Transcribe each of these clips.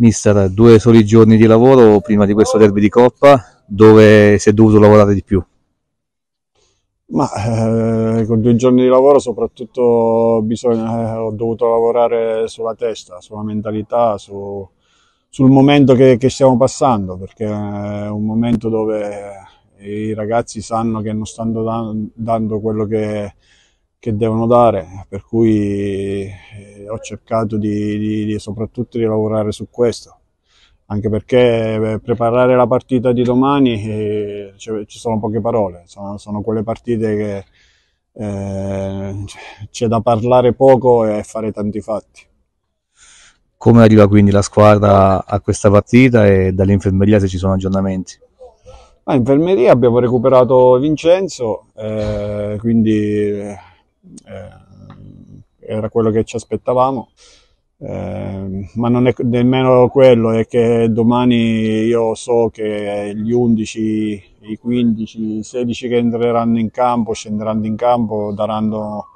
Mister, due soli giorni di lavoro prima di questo derby di Coppa, dove si è dovuto lavorare di più? Ma eh, con due giorni di lavoro soprattutto bisogna, eh, ho dovuto lavorare sulla testa, sulla mentalità, su, sul momento che, che, stiamo passando, perché è un momento dove i ragazzi sanno che non stanno dan dando quello che, che devono dare, per cui eh, ho cercato di, di, di, soprattutto di lavorare su questo, anche perché per eh, preparare la partita di domani eh, ci sono poche parole, sono, sono quelle partite che eh, c'è da parlare poco e fare tanti fatti. Come arriva quindi la squadra a questa partita e dall'infermeria se ci sono aggiornamenti? Ah, infermeria abbiamo recuperato Vincenzo, eh, quindi... Eh, era quello che ci aspettavamo. Eh, ma non è nemmeno quello, è che domani io so che gli 11, i 15, i 16 che entreranno in campo, scenderanno in campo, daranno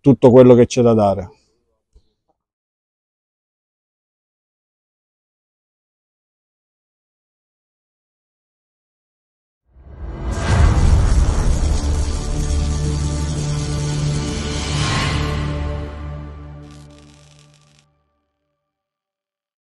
tutto quello che c'è da dare.